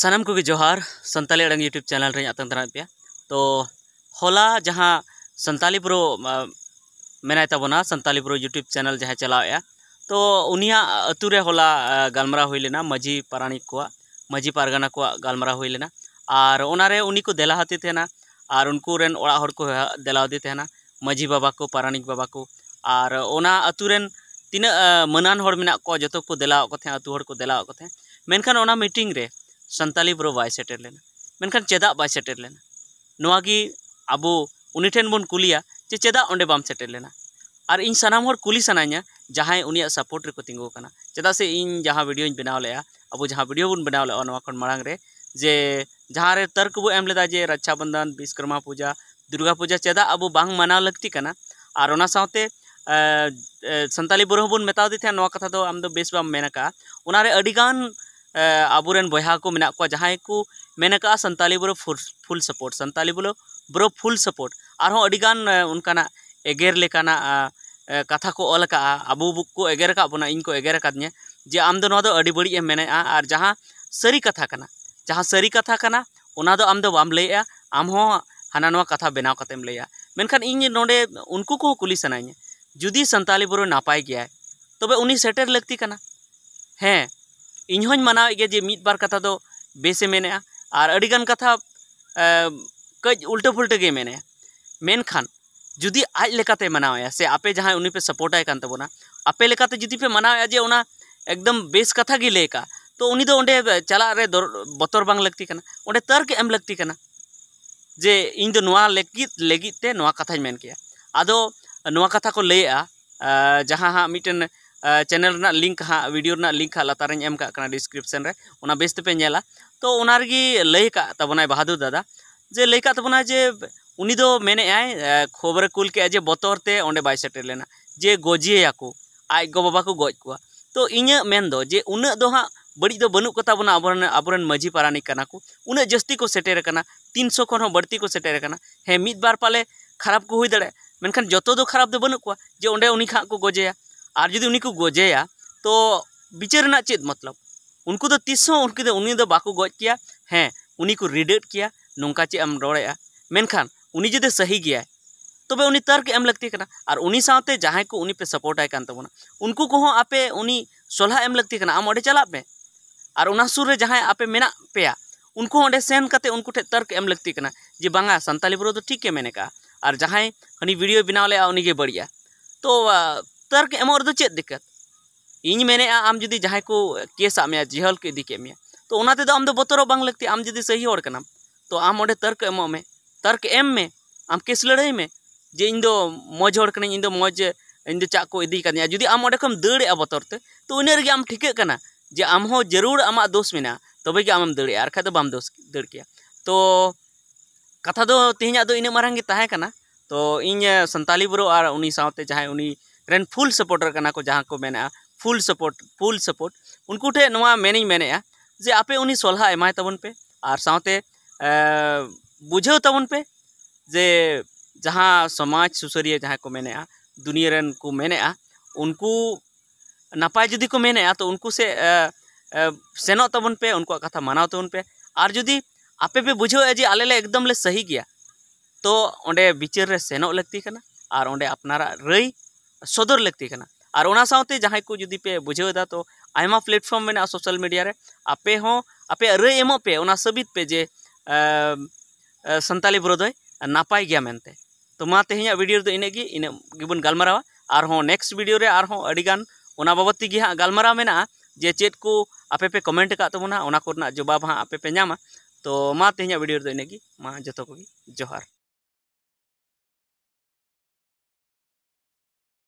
सनम को जोहार Santali अड़ंग YouTube channel रही आतंक रे पे तो होला जहाँ संताली पुरो मेनाय तबना संताली पुरो यूट्यूब चैनल जहाँ चलावे तो उनिया अतुरे होला गलमरा हुई लेना मजी पारानी को मजी पारगाना को गलमरा हुई लेना और उनारे उनी को देला हाथी थे ना और उनको रेन ओड़ा हर को देला दी थे ना मजी बाबा को पारानी बाबा को और उना अतुरेन तीन मनान हर मेना को जो को देला को थे अतु को देला को थे मेनखान मीटिंग रे ᱥন্তালি বৰু বাইসেটেলেনা মেনখান জেদা বাইসেটেলেনা নৱাগি আবো উনিটেন বন কুলিয়া জে জেদা অণ্ডে বাম সেটেলেনা আর ইন সানাম হৰ কুলি সনাঞা জহায়ে উনিয়া সাপোর্ট ৰে কো তিংগোকানা জেদা সে ইন জহা ভিডিও বন বনাওলেয়া আবো জহা ভিডিও বন বনাওলে অ নৱাকন মাৰাংৰে জে জহাৰে তৰক বু এমলেদা জে ৰাছা বন্ধন বিষ্ক্রমা পূজা দুৰগা পূজা জেদা আবো বাং মানাৱ লাগতিকানা আর ওনা সাউতে সন্তালি বৰু হবন মেতাৱ দি থে নৱা কথা তো আমদ বেছ বাম মেনাকা ওনাৰে আডিগান अब बया को मेना को जहाँ को मेक सानी बुरो फुल फुल सपोर्ट सानी बोलो बुरो फुल सपोर्ट और उनका एगेर लेकाना कथा को अल का अबू को एगेर बोना इनको एगेर का जे आम बड़ी एम और जहाँ सारी कथा करना जहाँ सारी कथा करना उना आम बाम लैया आम हो हाँ कथा बनाव कर लैया इन नोड़े उनको को कुली सनाई जुदी सानी बुरो नपाय गया तब तो उन्हीं लगती है इन मना जे मित बार कथा तो बेसे मेने और अगर कथा कई उल्टे फुलटे मेने मेखान जुदी आजाते मनावे से आपे जहाँ उन्हीं पे सपोर्टा कर तबना आपे जुदी पे मनावे जे उना एकदम बेस कथा गे लेका तो उन्हीं तो उन्हें चला रे बतर बांग लगती करना उन्हें तर्क एम लगती करना जे इन दो नुआ लेकित लेकित ते नुआ कथा जमेन किया आदो नुआ कथा को ले आ जहाँ हाँ मीटन चैनल लिंक हाँ वीडियो लिंक हाँ लतारे एम का डिस्क्रिप्शन रे बेस पे नेला तो उना बहादुर दादा जे लय जे उनी दो मेने आए खबर कुल के जे बतौर से ओंडे बाय सेटर लेना जे गोजिया को आज गो बाबा को गज को तो इन मेन दो जे उन दो हाँ बड़ी दो बनू को तबना अबरन अबरन मजी पारानी करना को उन जस्ती को सेटर तीन सौ खन हो बढ़ती को सेटर करना है मित बार पाले खराब को हुई दड़े मेनखान जतो दो खराब दो बनू को जे ओंडे उनी खा को गोजेया और ᱡᱩᱫᱤ ᱩᱱᱤ ᱠᱚ ᱜᱚᱡᱮᱭᱟ ᱛᱚ ᱵᱤᱪᱟᱹᱨ ᱨᱮᱱᱟᱜ ᱪᱮᱫ उनको तो तीस उनकी उन्हीं बाको गज के हाँ उन्हीं को रिडेड के नौका चे एम रड़े मेखान उन्हीं जुदी सही गए तब तो उन्हीं तर्क एम लगती करना और उन्हीं साथ जहाँ को उन्हीं पे सपोर्ट आए तबना उनको को आपे उन्हीं सलाह एम लगती करना आम चला पे और उना सुर रे जहाँ आपे मे पे उनको सेन करते उनको ठे तर्क एम लगती करना जे बांगा सानी बुरा तो ठीक है मेका और जहाँ हनी वीडियो बनाव लेगा उन्हीं बड़िया तो तर्क एम चे दिक्कत इन मे आम जी जहाँ को केसा मे जिहल के इदी के मे तो आम बतर लगती आम जी सही कनाम तो आम अंत तर्क एम में तर्क एम में आम केस लड़ाई में जे इन मज हर कना इन मज इन चा को इदी का जुदी आम अंक दड़े बतरते तो उन्ना ठीक ठिकना जे आम हो जरूर आम दोस मे तब तो आम दड़े आखा तो बम दोस दड़किया तो कथा तो तेहे इन मारंगे तो इन सानी बुरु और उन्नी सावते जहाँ उन्नी रेन फुल सपोर्टर को जहाँ को मेना फुल सपोर्ट फुल सपोर्ट उनको ᱩᱱᱠᱩ ᱴᱷᱮᱱ ᱱᱚᱣᱟ ᱢᱮᱱᱤᱧ ᱢᱮᱱᱮᱜᱼᱟ ᱡᱮ ᱟᱯᱮ ᱩᱱᱤ ᱥᱚᱞᱦᱟ ᱮᱢᱟᱭ ᱛᱟᱵᱚᱱ ᱯᱮ बुझे तबन पे जे जहाँ समाज सुसरिया जहाँ को मेने दुनिया रेन को मेने उनको नपाय जुदी को मेने तो उनको से सेनो तबन पे उनको कथा मानव तबन पे और जुदी आपे पे बुझे जे आले ले एकदम ले सही गया तो ओंडे विचार रे सेनो लगती कना और ओंडे अपनारा रई सदर लगती है और उनते जहां को जुदीपे बुझेदा तो आम प्लेटफॉर्म में सोशल मीडिया रे आपे हो आपे रई एम पे सबित पे जे सानी ब्रो दपाय गया मनते तो तेहे भिडियो इनगे इन गेबन गलमारा और नेक्स्ट भिडियो रेगान बाबद तेगे हाँ गलमारा मे जे चेक को आपे पे कमेंट कमेंट का तो जवाब हाँ आपे पे नामा तो तेहे भिडियो इनगे जो को जोहार